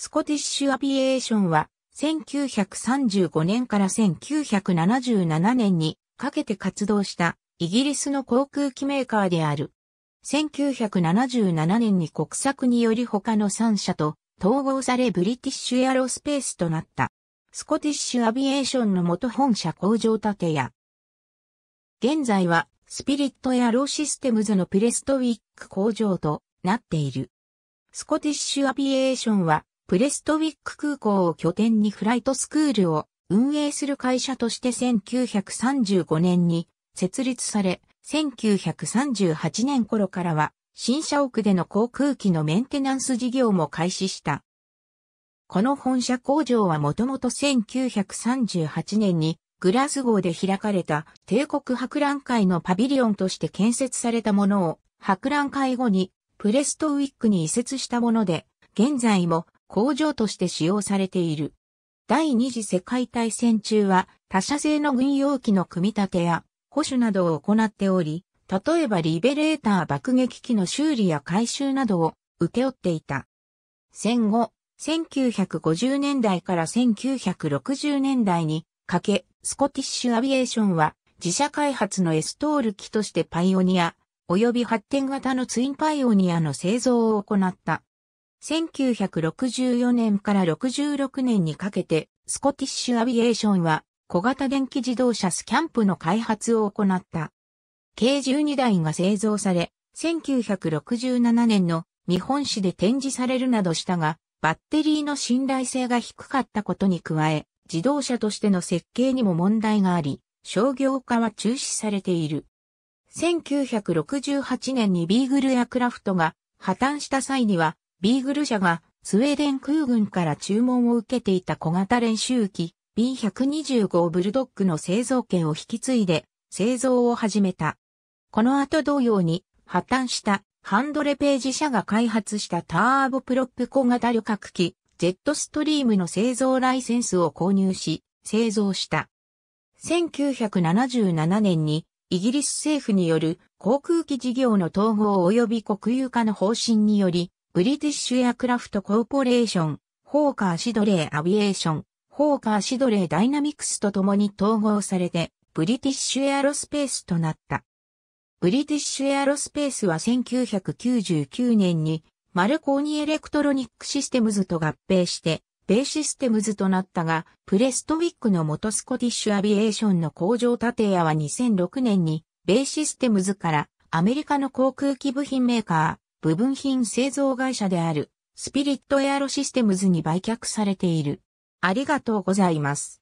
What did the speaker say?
スコティッシュアビエーションは1935年から1977年にかけて活動したイギリスの航空機メーカーである。1977年に国策により他の3社と統合されブリティッシュエアロスペースとなった。スコティッシュアビエーションの元本社工場建屋。現在はスピリットエアロシステムズのプレストウィック工場となっている。スコティッシュアビエーションはプレストウィック空港を拠点にフライトスクールを運営する会社として1935年に設立され、1938年頃からは新社屋での航空機のメンテナンス事業も開始した。この本社工場はもともと1938年にグラスゴーで開かれた帝国博覧会のパビリオンとして建設されたものを博覧会後にプレストウィックに移設したもので、現在も工場として使用されている。第二次世界大戦中は他社製の軍用機の組み立てや保守などを行っており、例えばリベレーター爆撃機の修理や改修などを請け負っていた。戦後、1950年代から1960年代にかけ、スコティッシュアビエーションは自社開発のエストール機としてパイオニア、及び発展型のツインパイオニアの製造を行った。1964年から66年にかけて、スコティッシュアビエーションは、小型電気自動車スキャンプの開発を行った。計12台が製造され、1967年の日本史で展示されるなどしたが、バッテリーの信頼性が低かったことに加え、自動車としての設計にも問題があり、商業化は中止されている。1968年にビーグルエアクラフトが破綻した際には、ビーグル社がスウェーデン空軍から注文を受けていた小型練習機 B125 ブルドッグの製造権を引き継いで製造を始めた。この後同様に破綻したハンドレページ社が開発したターボプロップ小型旅客機ジェットストリームの製造ライセンスを購入し製造した。1977年にイギリス政府による航空機事業の統合及び国有化の方針によりブリティッシュエアクラフトコーポレーション、ホーカーシドレーアビエーション、ホーカーシドレーダイナミクスと共に統合されて、ブリティッシュエアロスペースとなった。ブリティッシュエアロスペースは1999年にマルコーニエレクトロニックシステムズと合併して、ベイシステムズとなったが、プレストウィックの元スコティッシュアビエーションの工場建屋は2006年に、ベイシステムズからアメリカの航空機部品メーカ部分品製造会社であるスピリットエアロシステムズに売却されている。ありがとうございます。